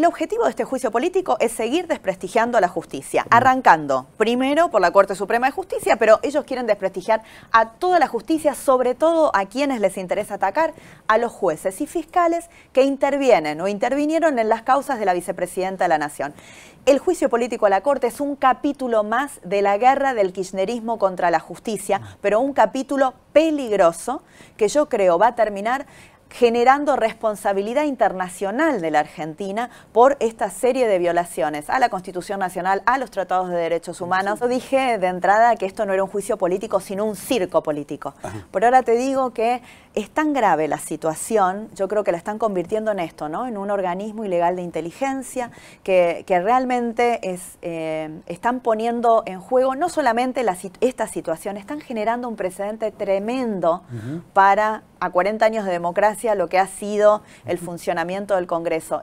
el objetivo de este juicio político es seguir desprestigiando a la justicia, arrancando primero por la Corte Suprema de Justicia, pero ellos quieren desprestigiar a toda la justicia, sobre todo a quienes les interesa atacar, a los jueces y fiscales que intervienen o intervinieron en las causas de la vicepresidenta de la Nación. El juicio político a la Corte es un capítulo más de la guerra del kirchnerismo contra la justicia, pero un capítulo peligroso que yo creo va a terminar generando responsabilidad internacional de la Argentina por esta serie de violaciones a la Constitución Nacional, a los tratados de derechos humanos. Yo dije de entrada que esto no era un juicio político, sino un circo político. Pero ahora te digo que es tan grave la situación, yo creo que la están convirtiendo en esto, ¿no? En un organismo ilegal de inteligencia que, realmente es, eh, están poniendo en juego no solamente esta situación, están generando un precedente tremendo para a 40 años de democracia lo que ha sido el funcionamiento del Congreso.